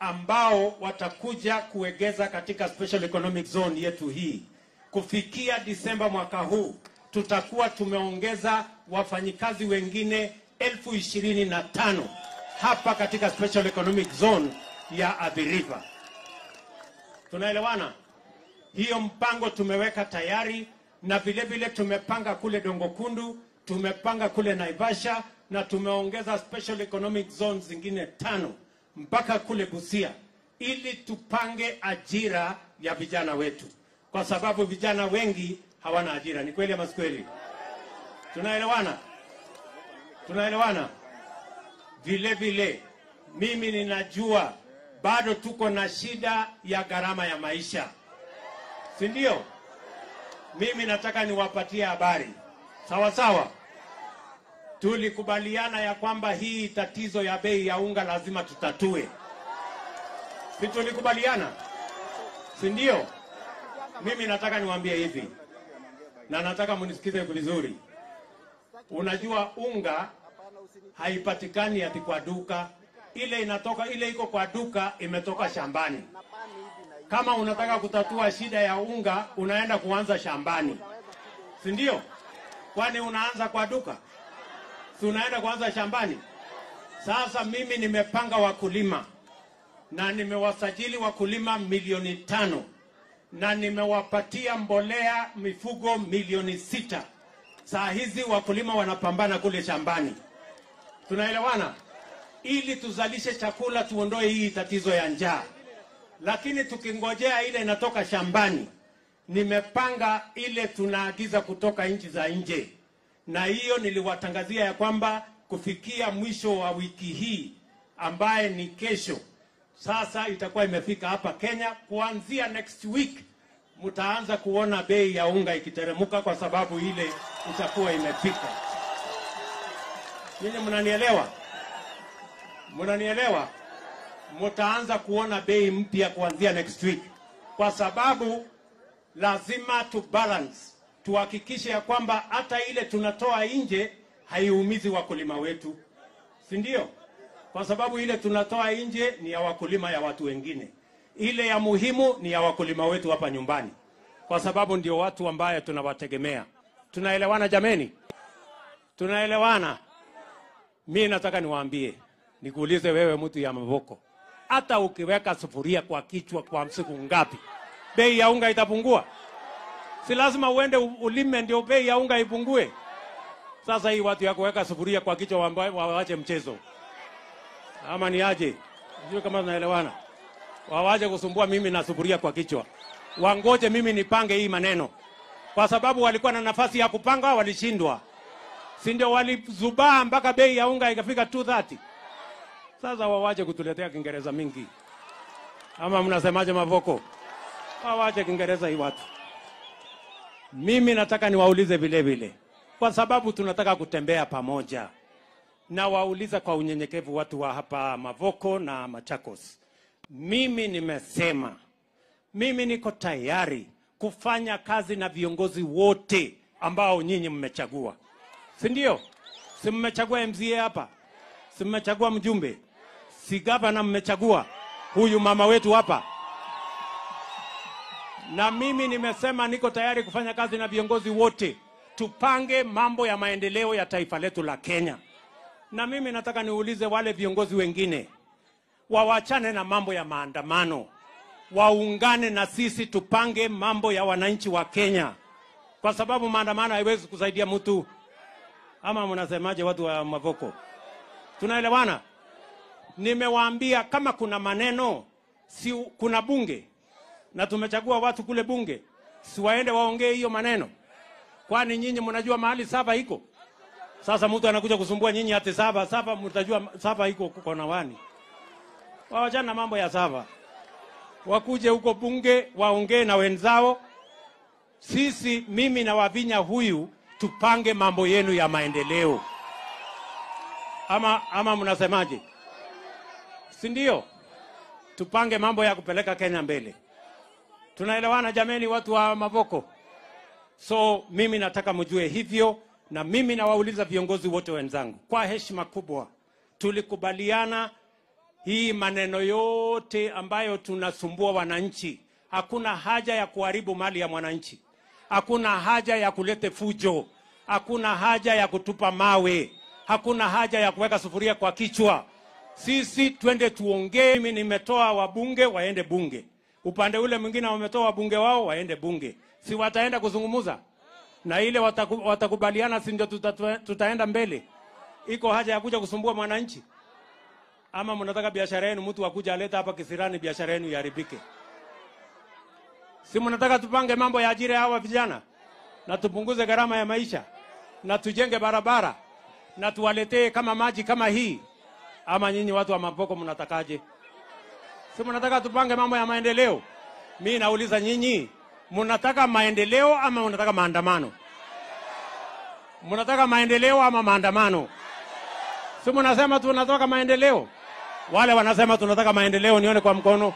ambao watakuja kuegeza katika special economic zone yetu hii. Kufikia Disemba mwaka huu tutakuwa tumeongeza wafanyikazi wengine elfu ishirini na tano hapa katika special economic zone ya Athi River. Tunaelewana? Hiyo mpango tumeweka tayari, na vile vile tumepanga kule Dongokundu, tumepanga kule Naivasha na tumeongeza special economic zones zingine tano mpaka kule Busia ili tupange ajira ya vijana wetu, kwa sababu vijana wengi hawana ajira. Ni kweli ama si kweli? Tunaelewana? Tunaelewana? Vile vile mimi ninajua bado tuko na shida ya gharama ya maisha, si ndio? Mimi nataka niwapatie habari sawa sawa tulikubaliana ya kwamba hii tatizo ya bei ya unga lazima tutatue, si tulikubaliana, si ndio? Mimi nataka niwaambie hivi na nataka mnisikize vizuri. Unajua, unga haipatikani ati kwa duka, ile inatoka ile iko kwa duka imetoka shambani. Kama unataka kutatua shida ya unga, unaenda kuanza shambani, si ndio? Kwani unaanza kwa duka? tunaenda kwanza shambani. Sasa mimi nimepanga wakulima na nimewasajili wakulima milioni tano na nimewapatia mbolea mifugo milioni sita. Saa hizi wakulima wanapambana kule shambani, tunaelewana, ili tuzalishe chakula, tuondoe hii tatizo ya njaa. Lakini tukingojea ile inatoka shambani, nimepanga ile tunaagiza kutoka nchi za nje na hiyo niliwatangazia ya kwamba kufikia mwisho wa wiki hii ambaye ni kesho, sasa itakuwa imefika hapa Kenya. Kuanzia next week mtaanza kuona bei ya unga ikiteremuka, kwa sababu ile itakuwa imefika. Ninyi mnanielewa? Mnanielewa? Mtaanza kuona bei mpya kuanzia next week, kwa sababu lazima tu balance tuhakikishe ya kwamba hata ile tunatoa nje haiumizi wakulima wetu, si ndio? Kwa sababu ile tunatoa nje ni ya wakulima ya watu wengine, ile ya muhimu ni ya wakulima wetu hapa nyumbani, kwa sababu ndio watu ambaye tunawategemea. Tunaelewana jameni? Tunaelewana? Mi nataka niwaambie, nikuulize wewe, mtu ya Mavoko, hata ukiweka sufuria kwa kichwa kwa msiku ngapi, bei ya unga itapungua? si lazima uende ulime ndio bei ya unga ipungue? Sasa hii watu ya kuweka sufuria kwa kichwa wawache mchezo, ama ni aje? Sijui kama naelewana. Wawache kusumbua mimi na sufuria kwa kichwa, wangoje mimi nipange hii maneno, kwa sababu walikuwa na nafasi ya kupanga, walishindwa, si ndio? Walizubaa mpaka bei ya unga ikafika 230. Sasa wawache kutuletea Kiingereza mingi, ama mnasemaje? Mavoko, wawache Kiingereza hii watu. Mimi nataka niwaulize vile vile, kwa sababu tunataka kutembea pamoja, na wauliza kwa unyenyekevu watu wa hapa Mavoko na Machakos. Mimi nimesema mimi niko tayari kufanya kazi na viongozi wote ambao nyinyi mmechagua, si ndio? Si mmechagua MCA hapa, si mmechagua mjumbe, si gavana, mmechagua huyu mama wetu hapa na mimi nimesema niko tayari kufanya kazi na viongozi wote, tupange mambo ya maendeleo ya taifa letu la Kenya. Na mimi nataka niulize wale viongozi wengine wawachane na mambo ya maandamano, waungane na sisi tupange mambo ya wananchi wa Kenya, kwa sababu maandamano haiwezi kusaidia mtu. Ama mnasemaje, watu wa Mavoko? Tunaelewana? Nimewaambia kama kuna maneno si, kuna bunge na tumechagua watu kule bunge, si waende waongee hiyo maneno? Kwani nyinyi mnajua mahali saba iko? Sasa mtu anakuja kusumbua nyinyi ati saba saba, mtajua saba iko kona wani? Wawachana na mambo ya saba, wakuje huko bunge waongee na wenzao. Sisi mimi na Wavinya huyu tupange mambo yenu ya maendeleo, ama, ama mnasemaje? Si ndio? Tupange mambo ya kupeleka Kenya mbele. Tunaelewana jameni, watu wa Mavoko? So mimi nataka mjue hivyo, na mimi nawauliza viongozi wote wenzangu kwa heshima kubwa, tulikubaliana hii maneno yote ambayo tunasumbua wananchi, hakuna haja ya kuharibu mali ya mwananchi, hakuna haja ya kulete fujo, hakuna haja ya kutupa mawe, hakuna haja ya kuweka sufuria kwa kichwa. Sisi twende tuongee. Mimi nimetoa wabunge waende bunge upande ule mwingine wametoa wabunge wao waende bunge, si wataenda kuzungumuza na ile wataku, watakubaliana, si ndio tuta, tutaenda mbele. Iko haja ya kuja kusumbua mwananchi? Ama mnataka biashara yenu mtu akuja aleta hapa kisirani biashara yenu iharibike? Si mnataka tupange mambo ya ajira hawa vijana na tupunguze gharama ya maisha na tujenge barabara na tuwaletee kama maji kama hii? Ama nyinyi watu wa Mapoko mnatakaje? si mnataka tupange mambo ya maendeleo? Mi nauliza nyinyi, mnataka maendeleo ama mnataka maandamano? Mnataka maendeleo ama maandamano? Si mnasema tunataka maendeleo. Wale wanasema tunataka maendeleo, nione kwa mkono,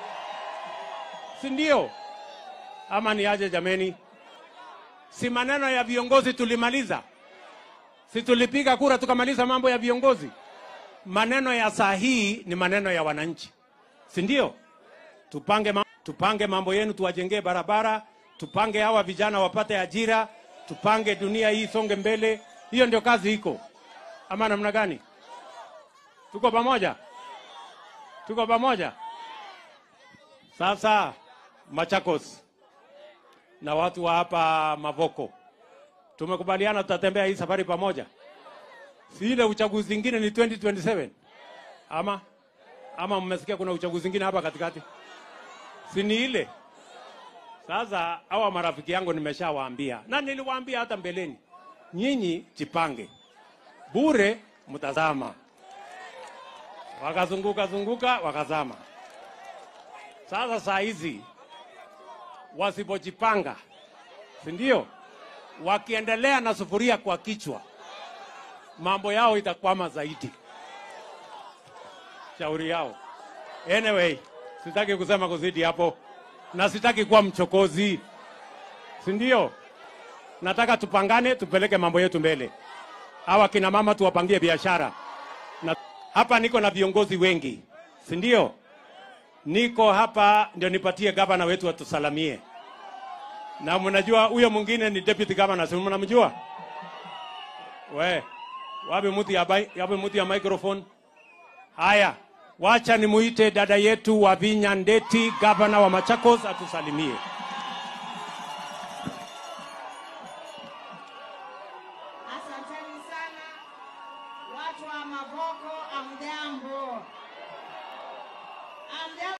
si ndio? Ama ni aje? Jameni, si maneno ya viongozi tulimaliza? Si tulipiga kura tukamaliza mambo ya viongozi? Maneno ya saa hii ni maneno ya wananchi si ndio? Tupange, ma tupange mambo yenu, tuwajengee barabara, tupange hawa vijana wapate ajira, tupange dunia hii songe mbele. Hiyo ndio kazi iko, ama namna gani? Tuko pamoja? Tuko pamoja? Sasa Machakos na watu wa hapa Mavoko tumekubaliana tutatembea hii safari pamoja, si ile uchaguzi ingine ni 2027 ama ama mmesikia kuna uchaguzi mwingine hapa katikati? Si ni ile? Sasa hawa marafiki yangu nimeshawaambia, na niliwaambia hata mbeleni, nyinyi jipange, bure mtazama. Wakazunguka zunguka wakazama. Sasa saa hizi wasipojipanga, si ndio? Wakiendelea na sufuria kwa kichwa, mambo yao itakwama zaidi shauri yao. Anyway, sitaki kusema kuzidi hapo, na sitaki kuwa mchokozi, si ndio? Nataka tupangane, tupeleke mambo yetu mbele. Hawa kina mama tuwapangie biashara, na hapa niko na viongozi wengi, si ndio? Niko hapa ndio nipatie gavana wetu atusalamie, na mnajua huyo mwingine ni deputy governor, si mnamjua? We, wapi muti ya, ya, ya microphone Haya, wacha nimuite dada yetu Wavinya Ndeti, gavana wa Machakos, atusalimie.